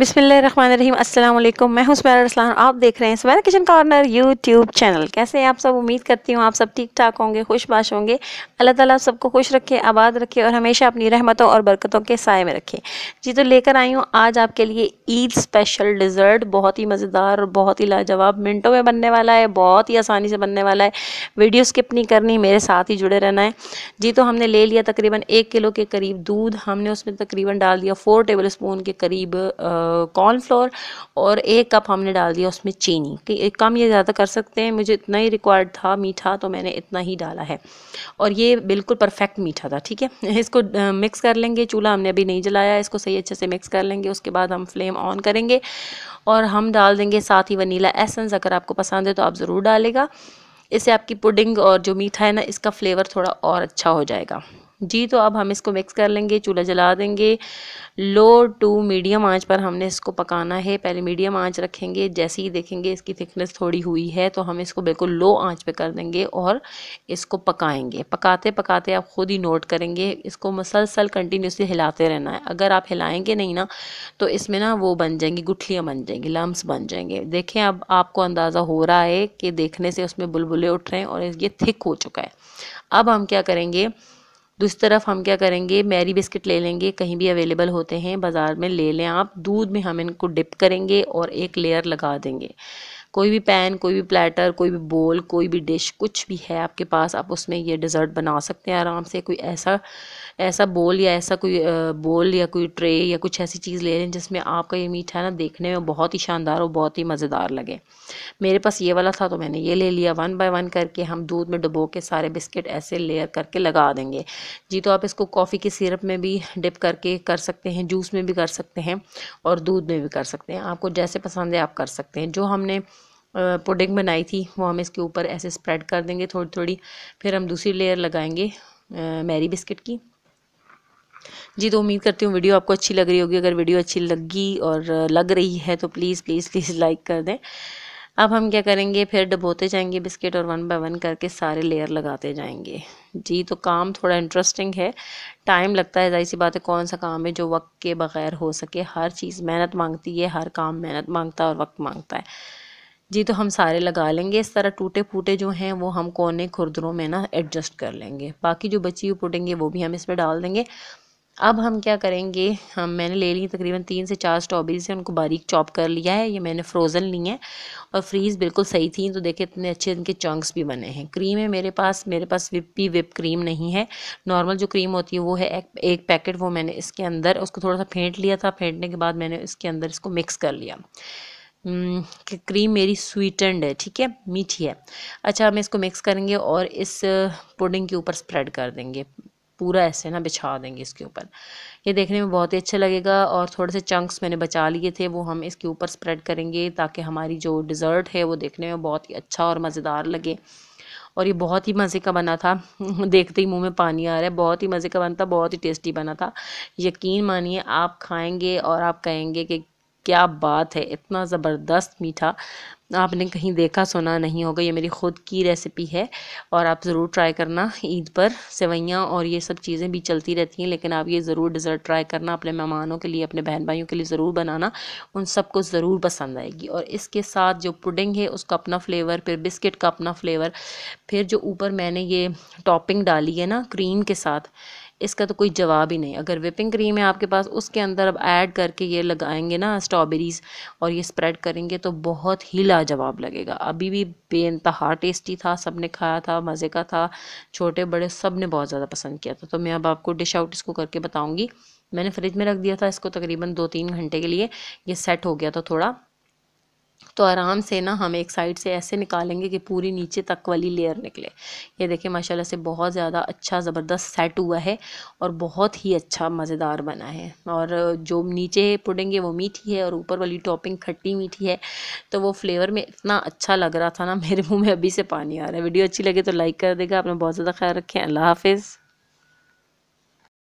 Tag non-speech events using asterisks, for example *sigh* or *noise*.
बिसमीम अल्लाम मैं हूँ स्मैर असलान आप देख रहे हैं स्मैर किचन कॉर्नर यूट्यूब चैनल कैसे हैं आप सब उम्मीद करती हूँ आप सब ठीक ठाक होंगे खुश बाश होंगे अल्लाह ताला आप सबको खुश रखे आबाद रखे और हमेशा अपनी रहमतों और बरकतों के साय में रखे जी तो लेकर आई हूँ आज आपके लिए ईद स्पेशल डिज़र्ट बहुत ही मज़ेदार और बहुत ही लाजवाब मिनटों में बनने वाला है बहुत ही आसानी से बनने वाला है वीडियो स्किप नहीं करनी मेरे साथ ही जुड़े रहना है जी तो हमने ले लिया तकरीबन एक किलो के करीब दूध हमने उसमें तकरीबन डाल दिया फ़ोर टेबल स्पून के करीब कॉर्नफ्लोर और एक कप हमने डाल दिया उसमें चीनी कि कम ये ज़्यादा कर सकते हैं मुझे इतना ही रिक्वायर्ड था मीठा तो मैंने इतना ही डाला है और ये बिल्कुल परफेक्ट मीठा था ठीक है *laughs* इसको मिक्स कर लेंगे चूल्हा हमने अभी नहीं जलाया इसको सही अच्छे से मिक्स कर लेंगे उसके बाद हम फ्लेम ऑन करेंगे और हम डाल देंगे साथ ही वनीला एसेंस अगर आपको पसंद है तो आप ज़रूर डालेगा इससे आपकी पुडिंग और जो मीठा है ना इसका फ्लेवर थोड़ा और अच्छा हो जाएगा जी तो अब हम इसको मिक्स कर लेंगे चूल्हा जला देंगे लो टू मीडियम आंच पर हमने इसको पकाना है पहले मीडियम आंच रखेंगे जैसे ही देखेंगे इसकी थिकनेस थोड़ी हुई है तो हम इसको बिल्कुल लो आंच पे कर देंगे और इसको पकाएंगे पकाते पकाते आप ख़ुद ही नोट करेंगे इसको मसलसल कंटिन्यूसली हिलाते रहना है अगर आप हिलाएँगे नहीं ना तो इसमें ना वो बन जाएंगी गुठलियाँ बन जाएंगी लम्ब बन जाएंगे देखें अब आपको अंदाज़ा हो रहा है कि देखने से उसमें बुलबुलें उठ रहे हैं और ये थिक हो चुका है अब हम क्या करेंगे दूसरी तो तरफ हम क्या करेंगे मैरी बिस्किट ले लेंगे कहीं भी अवेलेबल होते हैं बाज़ार में ले लें आप दूध में हम इनको डिप करेंगे और एक लेयर लगा देंगे कोई भी पैन कोई भी प्लेटर कोई भी बोल कोई भी डिश कुछ भी है आपके पास आप उसमें ये डिज़र्ट बना सकते हैं आराम से कोई ऐसा ऐसा बोल या ऐसा कोई बोल या कोई ट्रे या कुछ ऐसी चीज़ ले लें जिसमें आपका ये मीठा ना देखने में बहुत ही शानदार और बहुत ही मज़ेदार लगे मेरे पास ये वाला था तो मैंने ये ले लिया वन बाय वन करके हम दूध में डुबो के सारे बिस्किट ऐसे लेयर करके लगा देंगे जी तो आप इसको कॉफ़ी के सिरप में भी डिप करके कर सकते हैं जूस में भी कर सकते हैं और दूध में भी कर सकते हैं आपको जैसे पसंद है आप कर सकते हैं जो हमने पुडिंग बनाई थी वो हम इसके ऊपर ऐसे स्प्रेड कर देंगे थोड़ी थोड़ी फिर हम दूसरी लेयर लगाएंगे मैरी बिस्किट की जी तो उम्मीद करती हूँ वीडियो आपको अच्छी लग रही होगी अगर वीडियो अच्छी लगी और लग रही है तो प्लीज़ प्लीज़ प्लीज़ लाइक कर दें अब हम क्या करेंगे फिर डबोते जाएंगे बिस्किट और वन बाय वन करके सारे लेयर लगाते जाएंगे जी तो काम थोड़ा इंटरेस्टिंग है टाइम लगता है जाहिर सी बात है कौन सा काम है जो वक्त के बग़ैर हो सके हर चीज़ मेहनत मांगती है हर काम मेहनत मांगता है और वक्त मांगता है जी तो हम सारे लगा लेंगे इस तरह टूटे फूटे जो हैं वो हम कोने खुरदरों में ना एडजस्ट कर लेंगे बाकी जो बची हुई फूटेंगे वो भी हम इसमें डाल देंगे अब हम क्या करेंगे हम मैंने ले ली तकरीबन तीन से चार स्ट्रॉबेरी से उनको बारीक चॉप कर लिया है ये मैंने फ्रोज़न ली है और फ्रीज़ बिल्कुल सही थी तो देखे इतने अच्छे इनके चंक्स भी बने हैं क्रीम है मेरे पास मेरे पास विप भी विप क्रीम नहीं है नॉर्मल जो क्रीम होती है वो है एक, एक पैकेट वो मैंने इसके अंदर उसको थोड़ा सा फेंट लिया था फेंटने के बाद मैंने इसके अंदर इसको मिक्स कर लिया क्रीम हम्म, मेरी स्वीटेंड है ठीक है मीठी है अच्छा हम इसको मिक्स करेंगे और इस पुडिंग के ऊपर स्प्रेड कर देंगे पूरा ऐसे ना बिछा देंगे इसके ऊपर ये देखने में बहुत ही अच्छा लगेगा और थोड़े से चंक्स मैंने बचा लिए थे वो हम इसके ऊपर स्प्रेड करेंगे ताकि हमारी जो डिज़र्ट है वो देखने में बहुत ही अच्छा और मज़ेदार लगे और ये बहुत ही मज़े का बना था *laughs* देखते ही मुंह में पानी आ रहा है बहुत ही मज़े का बना था बहुत ही टेस्टी बना था यकीन मानिए आप खाएंगे और आप कहेंगे कि क्या बात है इतना ज़बरदस्त मीठा आपने कहीं देखा सुना नहीं होगा ये मेरी ख़ुद की रेसिपी है और आप ज़रूर ट्राई करना ईद पर सेवैयाँ और ये सब चीज़ें भी चलती रहती हैं लेकिन आप ये ज़रूर डिज़र्ट ट्राई करना अपने मेहमानों के लिए अपने बहन भाइयों के लिए ज़रूर बनाना उन सबको ज़रूर पसंद आएगी और इसके साथ जो पुडिंग है उसका अपना फ़्लेवर फिर बिस्किट का अपना फ़्लेवर फिर जो ऊपर मैंने ये टॉपिंग डाली है ना क्रीम के साथ इसका तो कोई जवाब ही नहीं अगर विपिंग क्रीम है आपके पास उसके अंदर अब ऐड करके ये लगाएंगे ना स्ट्रॉबेरीज़ और ये स्प्रेड करेंगे तो बहुत ही लाजवाब लगेगा अभी भी बेानतहा टेस्टी था सब ने खाया था मज़े का था छोटे बड़े सब ने बहुत ज़्यादा पसंद किया था तो मैं अब आपको डिश आउट इसको करके बताऊँगी मैंने फ्रिज में रख दिया था इसको तकरीबन दो तीन घंटे के लिए ये सेट हो गया था थोड़ा तो आराम से ना हम एक साइड से ऐसे निकालेंगे कि पूरी नीचे तक वाली लेयर निकले ये देखिए माशाल्लाह से बहुत ज़्यादा अच्छा ज़बरदस्त सेट हुआ है और बहुत ही अच्छा मज़ेदार बना है और जो नीचे पुडिंग है वो मीठी है और ऊपर वाली टॉपिंग खट्टी मीठी है तो वो फ्लेवर में इतना अच्छा लग रहा था ना मेरे मुँह में अभी से पानी आ रहा है वीडियो अच्छी लगे तो लाइक कर देगा अपना बहुत ज़्यादा ख्याल रखें अल्लाह हाफिज़